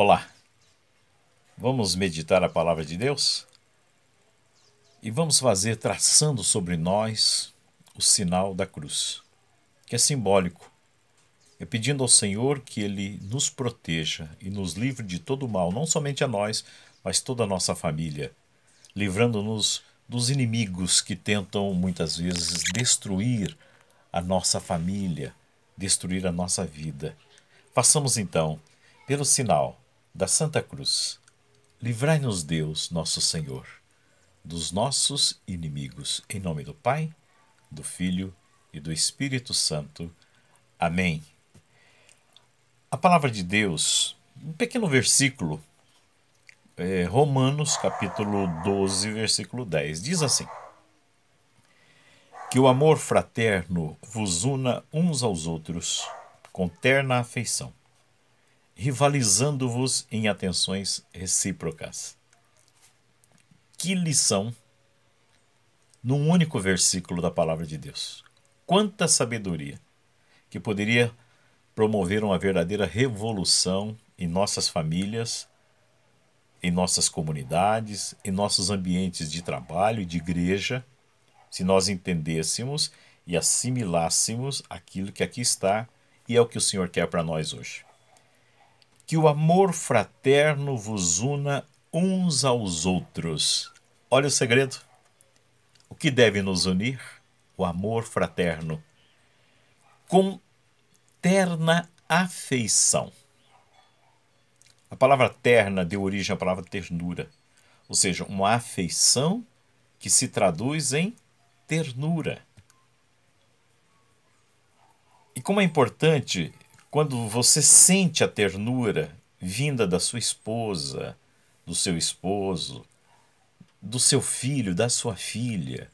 Olá, vamos meditar a palavra de Deus e vamos fazer traçando sobre nós o sinal da cruz, que é simbólico. É pedindo ao Senhor que Ele nos proteja e nos livre de todo o mal, não somente a nós, mas toda a nossa família, livrando-nos dos inimigos que tentam muitas vezes destruir a nossa família, destruir a nossa vida. Façamos então, pelo sinal da Santa Cruz. Livrai-nos Deus, nosso Senhor, dos nossos inimigos, em nome do Pai, do Filho e do Espírito Santo. Amém. A palavra de Deus, um pequeno versículo, é, Romanos capítulo 12, versículo 10, diz assim: Que o amor fraterno vos una uns aos outros com terna afeição rivalizando-vos em atenções recíprocas. Que lição num único versículo da palavra de Deus. Quanta sabedoria que poderia promover uma verdadeira revolução em nossas famílias, em nossas comunidades, em nossos ambientes de trabalho e de igreja, se nós entendêssemos e assimilássemos aquilo que aqui está e é o que o Senhor quer para nós hoje que o amor fraterno vos una uns aos outros. Olha o segredo. O que deve nos unir? O amor fraterno. Com terna afeição. A palavra terna deu origem à palavra ternura, ou seja, uma afeição que se traduz em ternura. E como é importante quando você sente a ternura vinda da sua esposa, do seu esposo, do seu filho, da sua filha.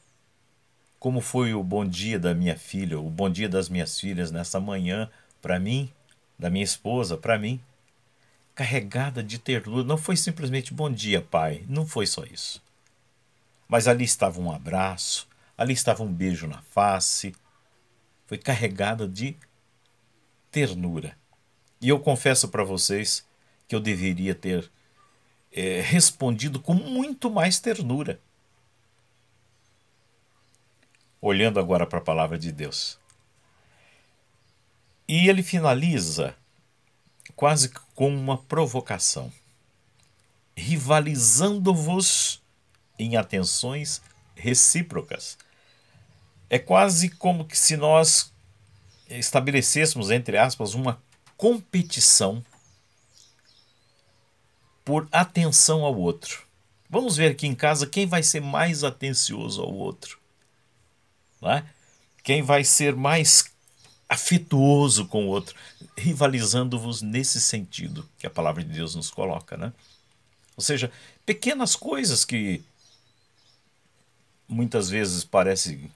Como foi o bom dia da minha filha, o bom dia das minhas filhas nessa manhã para mim, da minha esposa para mim, carregada de ternura. Não foi simplesmente bom dia, pai, não foi só isso. Mas ali estava um abraço, ali estava um beijo na face. Foi carregada de ternura. E eu confesso para vocês que eu deveria ter é, respondido com muito mais ternura. Olhando agora para a palavra de Deus. E ele finaliza quase com uma provocação: rivalizando-vos em atenções recíprocas. É quase como que se nós estabelecêssemos, entre aspas, uma competição por atenção ao outro. Vamos ver aqui em casa quem vai ser mais atencioso ao outro. Né? Quem vai ser mais afetuoso com o outro, rivalizando-vos nesse sentido que a palavra de Deus nos coloca. Né? Ou seja, pequenas coisas que muitas vezes parecem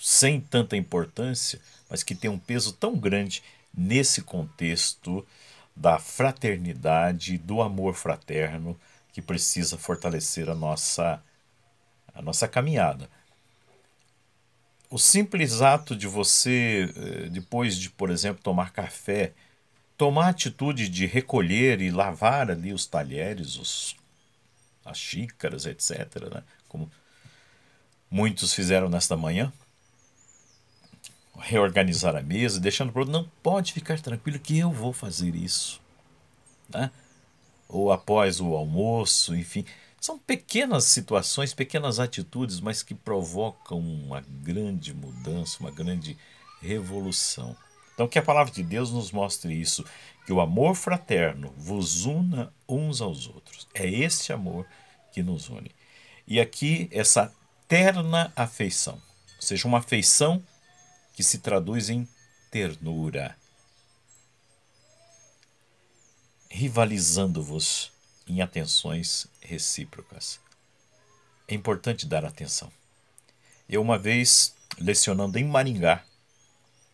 sem tanta importância, mas que tem um peso tão grande nesse contexto da fraternidade, do amor fraterno que precisa fortalecer a nossa a nossa caminhada. O simples ato de você eh, depois de, por exemplo, tomar café, tomar a atitude de recolher e lavar ali os talheres, os as xícaras, etc, né? Como muitos fizeram nesta manhã, reorganizar a mesa, deixando para o outro, não pode ficar tranquilo que eu vou fazer isso. Né? Ou após o almoço, enfim. São pequenas situações, pequenas atitudes, mas que provocam uma grande mudança, uma grande revolução. Então, que a palavra de Deus nos mostre isso, que o amor fraterno vos una uns aos outros. É esse amor que nos une. E aqui, essa terna afeição, ou seja, uma afeição que se traduz em ternura. Rivalizando-vos em atenções recíprocas. É importante dar atenção. Eu, uma vez, lecionando em Maringá,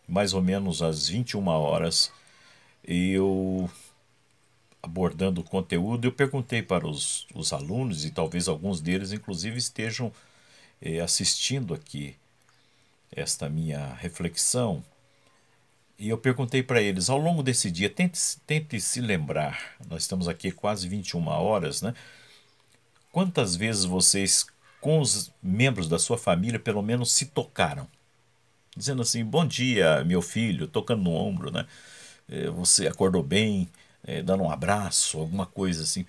mais ou menos às 21 horas, eu abordando o conteúdo, eu perguntei para os, os alunos, e talvez alguns deles, inclusive, estejam eh, assistindo aqui esta minha reflexão e eu perguntei para eles, ao longo desse dia, tente, tente se lembrar, nós estamos aqui quase 21 horas, né? Quantas vezes vocês, com os membros da sua família, pelo menos se tocaram? Dizendo assim, bom dia, meu filho, tocando no ombro, né? Eh, você acordou bem, eh, dando um abraço, alguma coisa assim.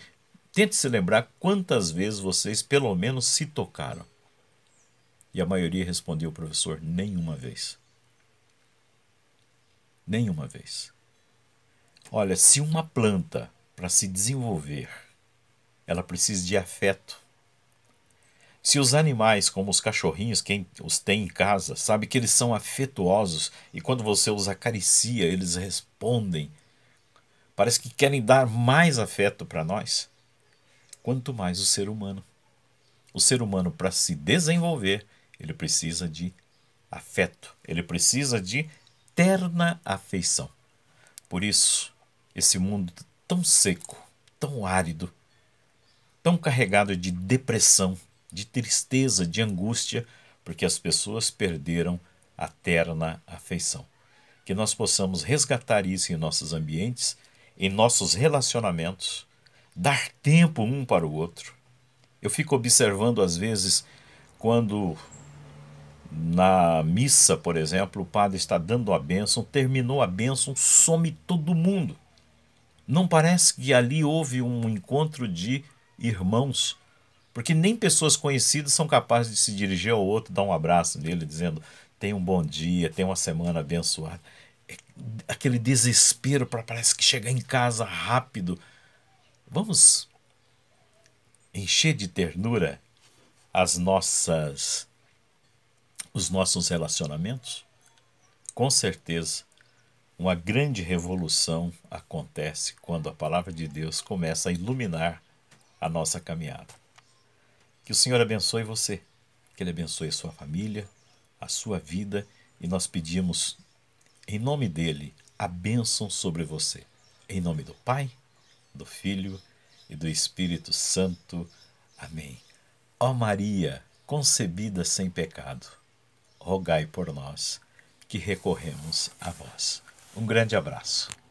Tente se lembrar quantas vezes vocês, pelo menos, se tocaram. E a maioria respondeu o professor nenhuma vez. Nenhuma vez. Olha, se uma planta para se desenvolver, ela precisa de afeto. Se os animais, como os cachorrinhos, quem os tem em casa, sabe que eles são afetuosos e quando você os acaricia, eles respondem. Parece que querem dar mais afeto para nós. Quanto mais o ser humano. O ser humano, para se desenvolver, ele precisa de afeto, ele precisa de terna afeição. Por isso, esse mundo tão seco, tão árido, tão carregado de depressão, de tristeza, de angústia, porque as pessoas perderam a terna afeição. Que nós possamos resgatar isso em nossos ambientes, em nossos relacionamentos, dar tempo um para o outro. Eu fico observando, às vezes, quando na missa, por exemplo, o padre está dando a bênção, terminou a bênção, some todo mundo. Não parece que ali houve um encontro de irmãos, porque nem pessoas conhecidas são capazes de se dirigir ao outro, dar um abraço nele, dizendo: tenha um bom dia, tenha uma semana abençoada. É, aquele desespero para parece que chegar em casa rápido. Vamos encher de ternura as nossas os nossos relacionamentos? Com certeza, uma grande revolução acontece quando a palavra de Deus começa a iluminar a nossa caminhada. Que o Senhor abençoe você, que Ele abençoe a sua família, a sua vida e nós pedimos, em nome dEle, a bênção sobre você. Em nome do Pai, do Filho e do Espírito Santo. Amém. Ó Maria, concebida sem pecado rogai por nós que recorremos a vós. Um grande abraço.